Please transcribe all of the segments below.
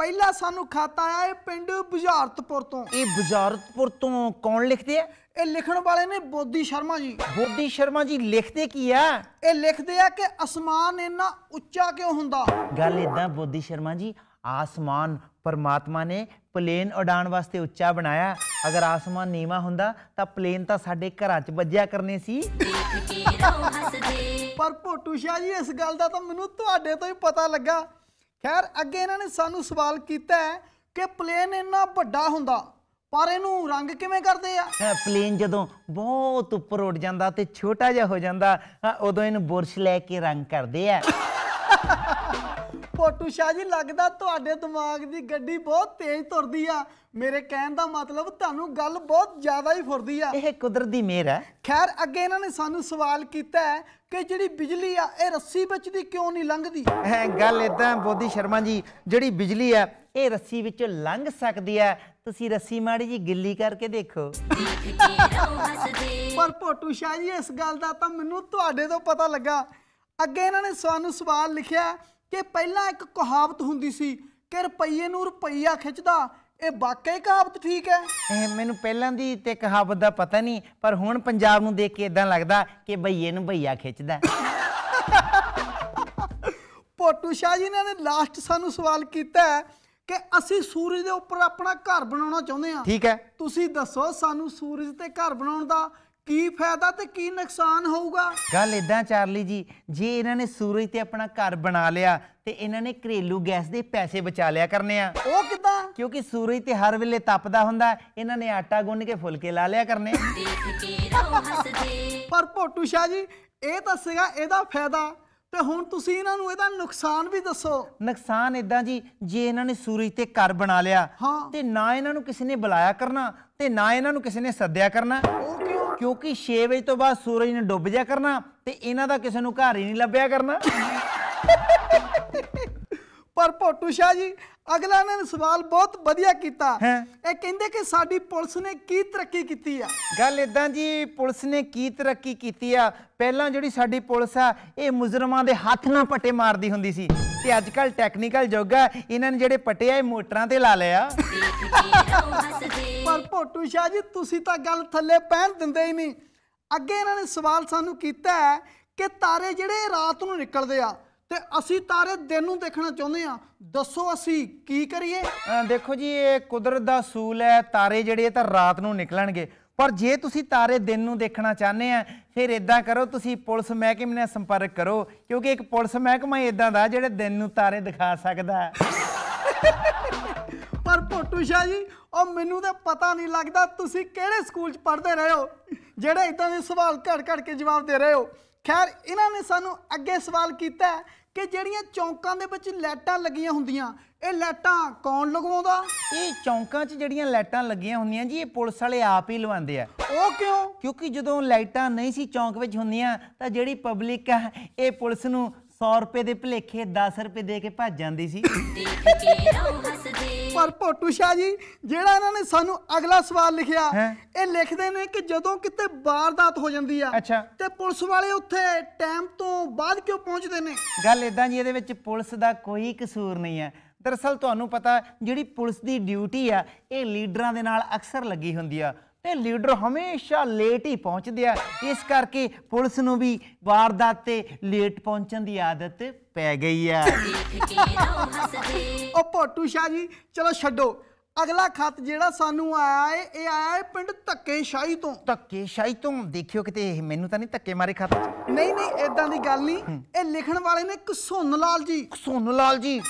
ਪਹਿਲਾ ਸਾਨੂੰ ਖਤ ਆਇਆ ਇਹ ਪਿੰਡ ਬੁਝਾਰਤਪੁਰ ਤੋਂ ਇਹ ਬੁਝਾਰਤਪੁਰ ਤੋਂ ਕੌਣ ਲਿਖਦੇ ਆ ਇਹ ਲਿਖਣ ਵਾਲੇ ਨੇ ਬੋਦੀ ਸ਼ਰਮਾ ਜੀ ਬੋਦੀ ਸ਼ਰਮਾ ਜੀ ਲਿਖਦੇ ਕੀ ਆ ਇਹ ਲਿਖਦੇ ਆ ਕਿ ਅਸਮਾਨ ਇੰਨਾ ਉੱਚਾ ਕਿਉਂ ਹੁੰਦਾ ਗੱਲ ਇਦਾਂ ਬੋਦੀ ਸ਼ਰਮਾ ਜੀ ਆਸਮਾਨ ਪਰਮਾਤਮਾ ਨੇ ਪਲੇਨ ਉਡਾਣ ਵਾਸਤੇ ਉੱਚਾ ਬਣਾਇਆ ਅਗਰ ਆਸਮਾਨ ਨੀਵਾ ਹੁੰਦਾ ਤਾਂ ਪਲੇਨ ਤਾਂ ਸਾਡੇ ਘਰਾਂ 'ਚ ਵੱਜਿਆ ਕਰਨੇ ਸੀ ਪਰ ਪੋਟੂ ਸ਼ਾਹ ਜੀ ਇਸ ਗੱਲ ਦਾ ਤਾਂ ਮੈਨੂੰ ਤੁਹਾਡੇ ਤੋਂ ਹੀ ਪਤਾ ਲੱਗਾ ਖੈਰ ਅੱਗੇ ਇਹਨਾਂ ਨੇ ਸਾਨੂੰ ਸਵਾਲ ਕੀਤਾ ਕਿ ਪਲੇਨ ਇੰਨਾ ਵੱਡਾ ਹੁੰਦਾ ਪਰ ਇਹਨੂੰ ਰੰਗ ਕਿਵੇਂ ਕਰਦੇ ਆ ਪਲੇਨ ਜਦੋਂ ਬਹੁਤ ਉੱਪਰ ਉੱਡ ਜਾਂਦਾ ਤੇ ਛੋਟਾ ਜਿਹਾ ਹੋ ਜਾਂਦਾ ਉਦੋਂ ਇਹਨੂੰ ਬੁਰਸ਼ ਲੈ ਕੇ ਰੰਗ ਕਰਦੇ ਆ ਕੋਟੂ ਸ਼ਾਹ ਜੀ ਲੱਗਦਾ ਤੁਹਾਡੇ ਦਿਮਾਗ ਦੀ ਗੱਡੀ ਬਹੁਤ ਤੇਜ਼ ਤੁਰਦੀ ਆ ਮੇਰੇ ਕਹਿਣ ਦਾ ਮਤਲਬ ਤੁਹਾਨੂੰ ਗੱਲ ਬਹੁਤ ਜ਼ਿਆਦਾ ਹੀ ਫੁਰਦੀ ਆ ਇਹ ਕੁਦਰਤ ਦੀ ਮਿਹਰ ਹੈ ਖੈਰ ਅੱਗੇ ਇਹਨਾਂ ਨੇ ਸਾਨੂੰ ਸਵਾਲ ਕੀਤਾ ਹੈ ਕਿ ਜਿਹੜੀ ਬਿਜਲੀ ਆ ਇਹ ਰੱਸੀ ਵਿੱਚ ਦੀ ਕਿਉਂ ਨਹੀਂ ਲੰਘਦੀ ਹੈ ਗੱਲ ਇਦਾਂ ਬੋਧੀ ਸ਼ਰਮਾ ਜੀ ਜਿਹੜੀ ਬਿਜਲੀ ਆ ਇਹ ਰੱਸੀ ਵਿੱਚ ਲੰਘ ਸਕਦੀ ਆ ਤੁਸੀਂ ਰੱਸੀ ਮਾੜੀ ਜੀ ਗਿੱਲੀ ਕਰਕੇ ਦੇਖੋ ਪਰ ਪੋਟੂ ਸ਼ਾਹ ਜੀ ਇਸ ਗੱਲ ਦਾ ਤਾਂ ਮੈਨੂੰ ਤੁਹਾਡੇ ਤੋਂ ਪਤਾ ਲੱਗਾ ਅੱਗੇ ਇਹਨਾਂ ਨੇ ਸਾਨੂੰ ਸਵਾਲ ਲਿਖਿਆ ਕਿ ਪਹਿਲਾਂ ਇੱਕ ਕਹਾਵਤ ਹੁੰਦੀ ਸੀ ਕਿ ਰੁਪਈਏ ਨੂੰ ਰੁਪਈਆ ਖਿੱਚਦਾ ਇਹ ਵਾਕਈ ਕਹਾਵਤ ਠੀਕ ਹੈ ਇਹ ਮੈਨੂੰ ਪਹਿਲਾਂ ਦੀ ਤੇ ਕਹਾਵਤ ਦਾ ਪਤਾ ਨਹੀਂ ਪਰ ਹੁਣ ਪੰਜਾਬ ਨੂੰ ਦੇਖ ਕੇ ਇਦਾਂ ਲੱਗਦਾ ਕਿ ਬਈਏ ਨੂੰ ਬਈਆ ਖਿੱਚਦਾ ਪੋਟੂ ਸ਼ਾਹ ਜੀ ਨੇ ਲਾਸਟ ਸਾਨੂੰ ਸਵਾਲ ਕੀਤਾ ਕਿ ਅਸੀਂ ਸੂਰਜ ਦੇ ਉੱਪਰ ਆਪਣਾ ਘਰ ਬਣਾਉਣਾ ਚਾਹੁੰਦੇ ਹਾਂ ਠੀਕ ਹੈ ਤੁਸੀਂ ਦੱਸੋ ਸਾਨੂੰ ਸੂਰਜ ਤੇ ਘਰ ਬਣਾਉਣ ਦਾ ਕੀ ਫਾਇਦਾ ਤੇ ਕੀ ਨੁਕਸਾਨ ਹੋਊਗਾ ਗੱਲ ਇਦਾਂ ਚਾਰਲੀ ਜੀ ਜੇ ਇਹਨਾਂ ਨੇ ਸੂਰਜ ਤੇ ਆਪਣਾ ਘਰ ਬਣਾ ਲਿਆ ਤੇ ਇਹਨਾਂ ਨੇ ਘਰੇਲੂ ਗੈਸ ਦੇ ਪੈਸੇ ਬਚਾ ਲਿਆ ਕਰਨੇ ਆ ਉਹ ਕਿਦਾਂ ਕਿਉਂਕਿ ਸੂਰਜ ਤੇ ਹਰ ਵੇਲੇ ਤਪਦਾ ਹੁੰਦਾ ਇਹਨਾਂ ਨੇ ਆਟਾ ਗੁੰਨ ਕੇ ਫੁਲਕੇ ਲਾ ਲਿਆ ਕਰਨੇ ਪਰ ਪੋਟੂ ਸ਼ਾ ਜੀ ਇਹ ਤਾਂ ਇਹਦਾ ਫਾਇਦਾ ਤੇ ਹੁਣ ਤੁਸੀਂ ਇਹਨਾਂ ਨੂੰ ਇਹਦਾ ਨੁਕਸਾਨ ਵੀ ਦੱਸੋ ਨੁਕਸਾਨ ਇਦਾਂ ਜੀ ਜੇ ਇਹਨਾਂ ਨੇ ਸੂਰਜ ਤੇ ਘਰ ਬਣਾ ਲਿਆ ਤੇ ਨਾ ਇਹਨਾਂ ਨੂੰ ਕਿਸੇ ਨੇ ਬੁਲਾਇਆ ਕਰਨਾ ਤੇ ਨਾ ਇਹਨਾਂ ਨੂੰ ਕਿਸੇ ਨੇ ਸੱਦਿਆ ਕਰਨਾ ਉਹ ਕਿਉਂ ਕਿਉਂਕਿ 6 ਵਜੇ ਤੋਂ ਬਾਅਦ ਸੂਰਜ ਨੇ ਡੁੱਬ ਜਾ ਕਰਨਾ ਤੇ ਇਹਨਾਂ ਦਾ ਕਿਸੇ ਨੂੰ ਘਰ ਹੀ ਨਹੀਂ ਲੱਭਿਆ ਕਰਨਾ ਪਰ ਪੋਟੂ ਸ਼ਾਹ ਜੀ ਅਗਲਾ ਇਹਨਾਂ ਨੇ ਸਵਾਲ ਬਹੁਤ ਵਧੀਆ ਕੀਤਾ ਇਹ ਕਹਿੰਦੇ ਕਿ ਸਾਡੀ ਪੁਲਿਸ ਨੇ ਕੀ ਤਰੱਕੀ ਕੀਤੀ ਆ ਗੱਲ ਇਦਾਂ ਜੀ ਪੁਲਿਸ ਨੇ ਕੀ ਤਰੱਕੀ ਕੀਤੀ ਆ ਪਹਿਲਾਂ ਜਿਹੜੀ ਸਾਡੀ ਪੁਲਿਸ ਆ ਇਹ ਮੁਜਰਮਾਂ ਦੇ ਹੱਥ ਨਾਲ ਪੱਟੇ ਮਾਰਦੀ ਹੁੰਦੀ ਸੀ ਤੇ ਅੱਜ ਕੱਲ ਟੈਕਨੀਕਲ ਯੁੱਗ ਆ ਇਹਨਾਂ ਨੇ ਜਿਹੜੇ ਪੱਟੇ ਆ ਇਹ ਮੋਟਰਾਂ ਤੇ ਲਾ ਲਿਆ ਮੋਟੂ ਸ਼ਾਹ ਜੀ ਤੁਸੀਂ ਤਾਂ ਗੱਲ ਥੱਲੇ ਪੈਣ ਦਿੰਦੇ ਹੀ ਨਹੀਂ ਅੱਗੇ ਇਹਨਾਂ ਨੇ ਸਵਾਲ ਸਾਨੂੰ ਕੀਤਾ ਹੈ ਕਿ ਤਾਰੇ ਜਿਹੜੇ ਰਾਤ ਨੂੰ ਨਿਕਲਦੇ ਆ ਤੇ ਅਸੀਂ ਤਾਰੇ ਦਿਨ ਨੂੰ ਦੇਖਣਾ ਚਾਹੁੰਦੇ ਆ ਦੱਸੋ ਅਸੀਂ ਕੀ ਕਰੀਏ ਦੇਖੋ ਜੀ ਇਹ ਕੁਦਰਤ ਦਾ ਸੂਲ ਹੈ ਤਾਰੇ ਜਿਹੜੇ ਤਾਂ ਰਾਤ ਨੂੰ ਨਿਕਲਣਗੇ ਪਰ ਜੇ ਤੁਸੀਂ ਤਾਰੇ ਦਿਨ ਨੂੰ ਦੇਖਣਾ ਚਾਹੁੰਦੇ ਆ ਫਿਰ ਇਦਾਂ ਕਰੋ ਤੁਸੀਂ ਪੁਲਿਸ ਮਹਿਕਮੇ ਨਾਲ ਸੰਪਰਕ ਕਰੋ ਕਿਉਂਕਿ ਇੱਕ ਪੁਲਿਸ ਮਹਿਕਮਾ ਇਦਾਂ ਦਾ ਜਿਹੜੇ ਦਿਨ ਨੂੰ ਤਾਰੇ ਦਿਖਾ ਸਕਦਾ ਹੈ ਟੋਟੂ ਸ਼ਾਹ ਜੀ ਉਹ ਮੈਨੂੰ ਤਾਂ ਪਤਾ ਨਹੀਂ ਲੱਗਦਾ ਤੁਸੀਂ ਕਿਹੜੇ ਸਕੂਲ 'ਚ ਪੜ੍ਹਦੇ ਰਹੇ ਹੋ ਜਿਹੜੇ ਇਦਾਂ ਦੇ ਸਵਾਲ ਘੜ ਘੜ ਕੇ ਜਵਾਬ ਦੇ ਰਹੇ ਹੋ ਖੈਰ ਇਹਨਾਂ ਨੇ ਸਾਨੂੰ ਅੱਗੇ ਸਵਾਲ ਕੀਤਾ ਕਿ ਜਿਹੜੀਆਂ ਚੌਂਕਾਂ ਦੇ ਵਿੱਚ ਲਾਈਟਾਂ ਲੱਗੀਆਂ ਹੁੰਦੀਆਂ ਇਹ ਲਾਈਟਾਂ ਕੌਣ ਲਗਵਾਉਂਦਾ ਇਹ ਚੌਂਕਾਂ 'ਚ ਜਿਹੜੀਆਂ ਲਾਈਟਾਂ ਲੱਗੀਆਂ ਹੁੰਦੀਆਂ ਜੀ ਇਹ ਪੁਲਿਸ ਵਾਲੇ ਆਪ ਹੀ ਲਵਾਉਂਦੇ ਆ ਉਹ ਕਿਉਂ ਕਿਉਂਕਿ ਜਦੋਂ ਲਾਈਟਾਂ ਨਹੀਂ ਸੀ ਚੌਂਕ ਵਿੱਚ ਹੁੰਦੀਆਂ ਤਾਂ ਜਿਹੜੀ ਪਬਲਿਕ ਆ ਇਹ ਪੁਲਿਸ ਨੂੰ 100 ਰੁਪਏ ਦੇ ਭਲੇਖੇ 10 ਰੁਪਏ ਦੇ ਕੇ ਭੱਜ ਜਾਂਦੀ ਸੀ ਪਰ ਪੋਟੂ ਸ਼ਾ ਜੀ ਜਿਹੜਾ ਇਹਨਾਂ ਨੇ ਸਾਨੂੰ ਅਗਲਾ ਸਵਾਲ ਲਿਖਿਆ ਇਹ ਲਿਖਦੇ ਨੇ ਕਿ ਜਦੋਂ ਕਿਤੇ ਵਾਰਦਾਤ ਹੋ ਜਾਂਦੀ ਆ ਤੇ ਪੁਲਿਸ ਵਾਲੇ ਉੱਥੇ ਟਾਈਮ ਤੋਂ ਬਾਅਦ ਕਿਉਂ ਪਹੁੰਚਦੇ ਨੇ ਗੱਲ ਇਦਾਂ ਜੀ ਇਹਦੇ ਵਿੱਚ ਪੁਲਿਸ ਦਾ ਕੋਈ ਕਸੂਰ ਨਹੀਂ ਹੈ ਦਰਸਲ ਤੁਹਾਨੂੰ ਪਤਾ ਜਿਹੜੀ ਪੁਲਿਸ ਦੀ ਡਿਊਟੀ ਆ ਇਹ ਲੀਡਰਾਂ ਦੇ ਨਾਲ ਅਕਸਰ ਲੱਗੀ ਹੁੰਦੀ ਆ ਤੇ ਲੀਡਰ ਹਮੇਸ਼ਾ ਲੇਟ ਹੀ ਪਹੁੰਚਦੇ ਆ ਇਸ ਕਰਕੇ ਪੁਲਿਸ ਨੂੰ ਵੀ ਵਾਰਦਾਤ ਤੇ ਲੇਟ ਪਹੁੰਚਣ ਦੀ ਆਦਤ ਪੈ ਗਈ ਆ ਉਹ ਪੋਟੂ ਸ਼ਾਹ ਜੀ ਚਲੋ ਛੱਡੋ ਅਗਲਾ ਖਤ ਜਿਹੜਾ ਸਾਨੂੰ ਆਇਆ ਏ ਇਹ ਆਇਆ ਏ ਪਿੰਡ ਧੱਕੇ ਸ਼ਾਹੀ ਤੋਂ ਧੱਕੇ ਸ਼ਾਹੀ ਤੋਂ ਦੇਖਿਓ ਕਿਤੇ ਇਹ ਮੈਨੂੰ ਤਾਂ ਨਹੀਂ ਧੱਕੇ ਮਾਰੇ ਖਤ ਨਹੀਂ ਨਹੀਂ ਇਦਾਂ ਦੀ ਗੱਲ ਨਹੀਂ ਇਹ ਲਿਖਣ ਵਾਲੇ ਨੇ ਕਿਸੋਨ ਲਾਲ ਜੀ ਕਿਸੋਨ ਲਾਲ ਜੀ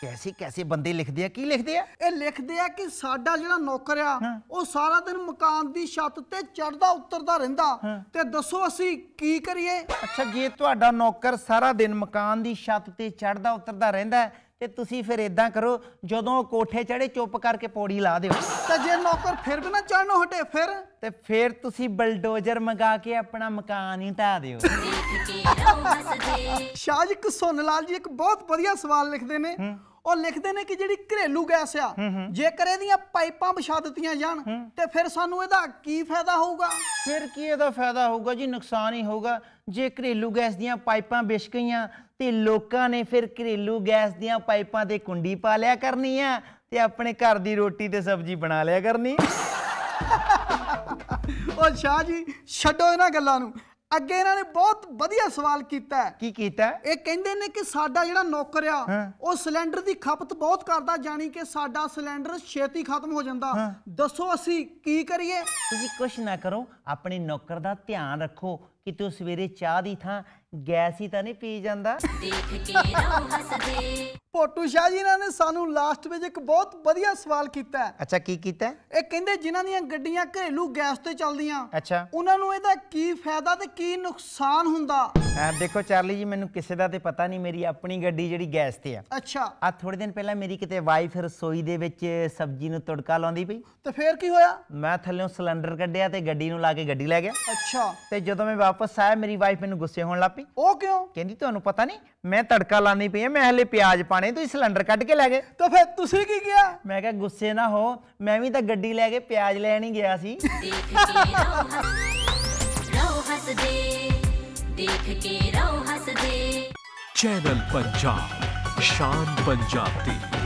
ਕੈਸੀ ਕੈਸੀ ਬੰਦੇ ਲਿਖਦੇ ਆ ਕੀ ਲਿਖਦੇ ਆ ਇਹ ਲਿਖਦੇ ਆ ਕਿ ਸਾਡਾ ਜਿਹੜਾ ਨੌਕਰ ਆ ਉਹ ਸਾਰਾ ਦਿਨ ਮਕਾਨ ਦੀ ਛੱਤ ਤੇ ਚੜਦਾ ਉਤਰਦਾ ਰਹਿੰਦਾ ਤੇ ਦੱਸੋ ਅਸੀਂ ਕੀ ਕਰੀਏ ਅੱਛਾ ਜੇ ਤੁਹਾਡਾ ਨੌਕਰ ਸਾਰਾ ਦਿਨ ਮਕਾਨ ਦੀ ਛੱਤ ਤੇ ਚੜਦਾ ਉਤਰਦਾ ਰਹਿੰਦਾ ਤੇ ਤੁਸੀਂ ਫਿਰ ਇਦਾਂ ਕਰੋ ਜਦੋਂ ਕੋਠੇ ਚੜੇ ਚੁੱਪ ਕਰਕੇ ਪੌੜੀ ਲਾ ਦਿਓ ਤੇ ਜੇ ਨੌਕਰ ਫਿਰ ਵੀ ਨਾ ਚੜਨੋਂ ਹਟੇ ਫਿਰ ਤੇ ਫਿਰ ਤੁਸੀਂ ਬਲਡੋਜ਼ਰ ਮੰਗਾ ਕੇ ਆਪਣਾ ਮਕਾਨ ਹੀ ਢਾ ਦਿਓ ਸ਼ਾਜਕ ਸੋਨਲਾਲ ਜੀ ਇੱਕ ਬਹੁਤ ਵਧੀਆ ਸਵਾਲ ਲਿਖਦੇ ਨੇ ਉਹ ਲਿਖਦੇ ਨੇ ਕਿ ਜਿਹੜੀ ਘਰੇਲੂ ਗੈਸ ਆ ਜੇਕਰ ਇਹਦੀਆਂ ਪਾਈਪਾਂ ਵਿਛਾ ਦਿੱਤੀਆਂ ਜਾਣ ਤੇ ਫਿਰ ਸਾਨੂੰ ਇਹਦਾ ਕੀ ਫਾਇਦਾ ਹੋਊਗਾ ਫਿਰ ਕੀ ਇਹਦਾ ਫਾਇਦਾ ਹੋਊਗਾ ਜੀ ਨੁਕਸਾਨ ਹੀ ਹੋਊਗਾ ਜੇ ਘਰੇਲੂ ਗੈਸ ਦੀਆਂ ਪਾਈਪਾਂ ਵਿਛ ਗਈਆਂ ਤੇ ਲੋਕਾਂ ਨੇ ਫਿਰ ਘਰੇਲੂ ਗੈਸ ਦੀਆਂ ਪਾਈਪਾਂ ਤੇ ਕੁੰਡੀ ਪਾ ਲਿਆ ਕਰਨੀ ਆ ਤੇ ਆਪਣੇ ਘਰ ਦੀ ਰੋਟੀ ਤੇ ਸਬਜ਼ੀ ਬਣਾ ਲਿਆ ਕਰਨੀ ਉਹ ਸ਼ਾਹ ਜੀ ਛੱਡੋ ਇਹਨਾਂ ਗੱਲਾਂ ਨੂੰ ਅੱਗੇ ਇਹਨਾਂ ਨੇ ਬਹੁਤ ਵਧੀਆ ਸਵਾਲ ਕੀਤਾ ਹੈ ਕੀ ਕੀਤਾ ਇਹ ਕਹਿੰਦੇ ਨੇ ਕਿ ਸਾਡਾ ਜਿਹੜਾ ਨੌਕਰ ਆ ਉਹ ਸਿਲੰਡਰ ਦੀ ਖਪਤ ਬਹੁਤ ਕਰਦਾ ਜਾਨੀ ਕਿ ਸਾਡਾ ਸਿਲੰਡਰ ਛੇਤੀ ਖਤਮ ਹੋ ਜਾਂਦਾ ਦੱਸੋ ਅਸੀਂ ਕੀ ਕਰੀਏ ਤੁਸੀਂ ਕੁਝ ਨਾ ਕਰੋ ਆਪਣੇ ਨੌਕਰ ਦਾ ਧਿਆਨ ਰੱਖੋ ਕਿ ਤੂੰ ਸਵੇਰੇ ਚਾਹ ਦੀ ਥਾਂ ਗੈਸ ਹੀ ਤਾਂ ਨਹੀਂ ਪੀ ਜਾਂਦਾ ਦੇਖ ਕੇ ਰੋ ਹੱਸਦੇ ਪੋਟੂ ਸ਼ਾਹ ਜੀ ਨੇ ਸਾਨੂੰ ਲਾਸਟ ਵਿੱਚ ਇੱਕ ਬਹੁਤ ਵਧੀਆ ਸਵਾਲ ਕੀਤਾ ਹੈ ਅੱਛਾ ਕੀ ਕੀਤਾ ਇਹ ਕਹਿੰਦੇ ਜਿਨ੍ਹਾਂ ਦੀਆਂ ਗੱਡੀਆਂ ਘਰੇਲੂ ਗੈਸ ਤੇ ਚੱਲਦੀਆਂ ਅੱਛਾ ਉਹਨਾਂ ਨੂੰ ਇਹਦਾ ਕੀ ਫਾਇਦਾ ਤੇ ਕੀ ਨੁਕਸਾਨ ਹੁੰਦਾ ਐ ਦੇਖੋ ਚਾਰਲੀ ਜੀ ਮੈਨੂੰ ਕਿਸੇ ਦਾ ਤੇ ਪਤਾ ਨਹੀਂ ਮੇਰੀ ਆਪਣੀ ਗੱਡੀ ਜਿਹੜੀ ਗੈਸ ਤੇ ਆ ਅੱਛਾ ਆ ਥੋੜੇ ਦਿਨ ਪਹਿਲਾਂ ਮੇਰੀ ਕਿਤੇ ਵਾਈਫ ਰਸੋਈ ਦੇ ਵਿੱਚ ਸਬਜ਼ੀ ਨੂੰ ਤੜਕਾ ਲਾਉਂਦੀ ਪਈ ਤੇ ਫੇਰ ਕੀ ਹੋਇਆ ਮੈਂ ਥੱਲੇੋਂ ਸਿਲੰਡਰ ਕੱਢਿਆ ਤੇ ਗੱਡੀ ਨੂੰ ਲਾ ਕੇ ਗੱਡੀ ਲੈ ਗਿਆ ਅੱਛਾ ਤੇ ਜਦੋਂ ਮੈਂ ਵਾਪਸ ਵਾਪਸ ਆਇਆ ਮੇਰੀ ਵਾਈਫ ਮੈਨੂੰ ਗੁੱਸੇ ਹੋਣ ਲੱਗ ਪਈ ਉਹ ਕਿਉਂ ਕਹਿੰਦੀ ਤੁਹਾਨੂੰ ਪਤਾ ਨਹੀਂ ਮੈਂ ਤੜਕਾ ਲਾਣੀ ਪਈ ਐ ਮੈਂ ਹਲੇ ਪਿਆਜ਼ ਪਾਣੇ ਤੁਸੀਂ ਸਿਲੰਡਰ ਕੱਢ ਕੇ ਲੈ ਗਏ ਤਾਂ ਫਿਰ ਤੁਸੀਂ ਕੀ ਕਿਹਾ ਮੈਂ ਕਿਹਾ ਗੁੱਸੇ ਨਾ ਹੋ ਮੈਂ ਵੀ ਤਾਂ ਗੱਡੀ ਲੈ ਕੇ ਪਿਆਜ਼ ਲੈਣ ਹੀ ਗਿਆ ਸੀ ਰੋ ਹੱਸਦੇ ਦੇਖ ਕੇ ਰੋ ਹੱਸਦੇ ਚੈਨਲ ਪੰਜਾਬ ਸ਼ਾਨ ਪੰਜਾਬ ਦੀ